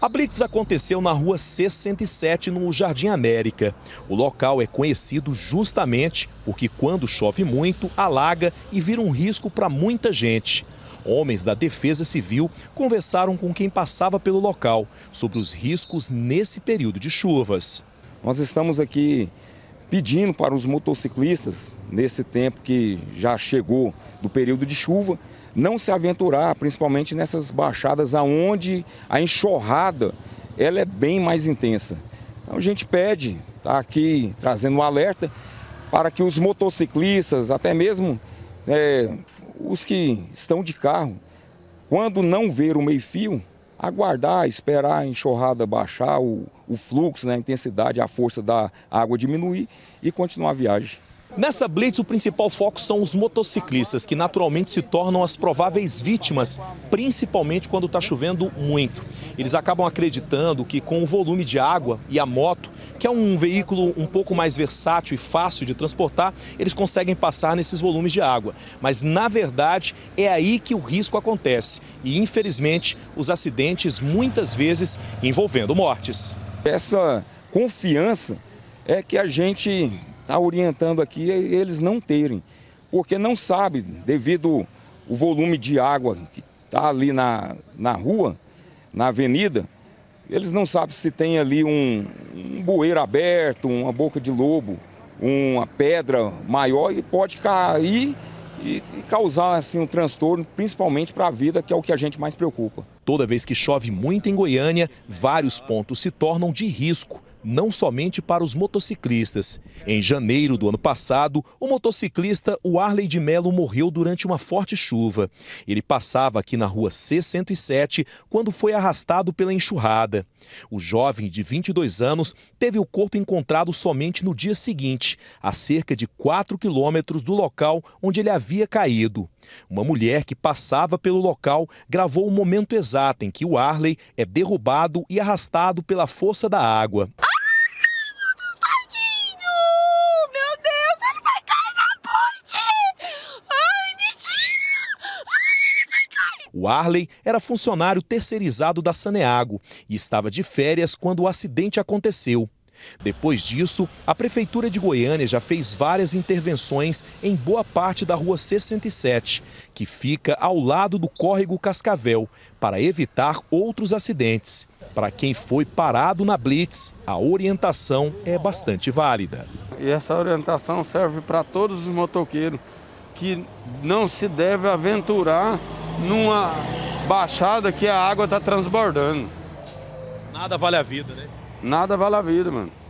A blitz aconteceu na rua C107, no Jardim América. O local é conhecido justamente porque, quando chove muito, alaga e vira um risco para muita gente. Homens da Defesa Civil conversaram com quem passava pelo local sobre os riscos nesse período de chuvas. Nós estamos aqui pedindo para os motociclistas, nesse tempo que já chegou do período de chuva, não se aventurar, principalmente nessas baixadas aonde a enxurrada ela é bem mais intensa. Então a gente pede, está aqui trazendo um alerta, para que os motociclistas, até mesmo é, os que estão de carro, quando não ver o meio-fio, aguardar, esperar a enxurrada baixar, o, o fluxo, né, a intensidade, a força da água diminuir e continuar a viagem. Nessa blitz, o principal foco são os motociclistas, que naturalmente se tornam as prováveis vítimas, principalmente quando está chovendo muito. Eles acabam acreditando que com o volume de água e a moto, que é um veículo um pouco mais versátil e fácil de transportar, eles conseguem passar nesses volumes de água. Mas, na verdade, é aí que o risco acontece. E, infelizmente, os acidentes muitas vezes envolvendo mortes. Essa confiança é que a gente está orientando aqui eles não terem, porque não sabe, devido o volume de água que está ali na, na rua, na avenida, eles não sabem se tem ali um, bueiro aberto, uma boca de lobo, uma pedra maior e pode cair e, causar assim um transtorno, principalmente para a vida, que é o que a gente mais preocupa. Toda vez que chove muito em Goiânia, vários pontos se tornam de risco não somente para os motociclistas. Em janeiro do ano passado, o motociclista o Arley de Melo morreu durante uma forte chuva. Ele passava aqui na rua C107 quando foi arrastado pela enxurrada. O jovem de 22 anos teve o corpo encontrado somente no dia seguinte, a cerca de 4 quilômetros do local onde ele havia caído. Uma mulher que passava pelo local gravou o momento exato em que o Arley é derrubado e arrastado pela força da água. Ah, O Arley era funcionário terceirizado da Saneago e estava de férias quando o acidente aconteceu. Depois disso, a Prefeitura de Goiânia já fez várias intervenções em boa parte da Rua C-107, que fica ao lado do córrego Cascavel, para evitar outros acidentes. Para quem foi parado na Blitz, a orientação é bastante válida. E essa orientação serve para todos os motoqueiros que não se deve aventurar numa baixada que a água está transbordando. Nada vale a vida, né? Nada vale a vida, mano.